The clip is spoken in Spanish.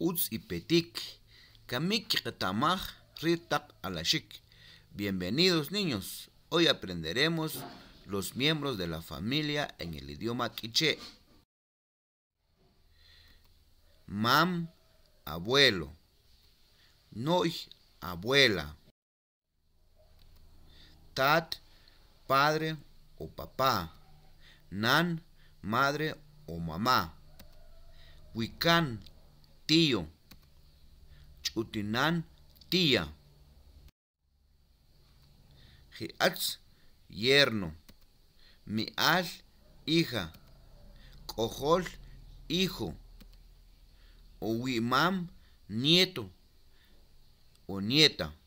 uts y Petik, Kamik Tamaj Ritak Alashik. Bienvenidos niños, hoy aprenderemos los miembros de la familia en el idioma quiche. Mam, abuelo. Noy, abuela. Tat, padre o papá. Nan, madre o mamá. Wikan, tío. chutinán tía. Jiach yerno. Mial hija. Cojol hijo. uimam nieto o nieta.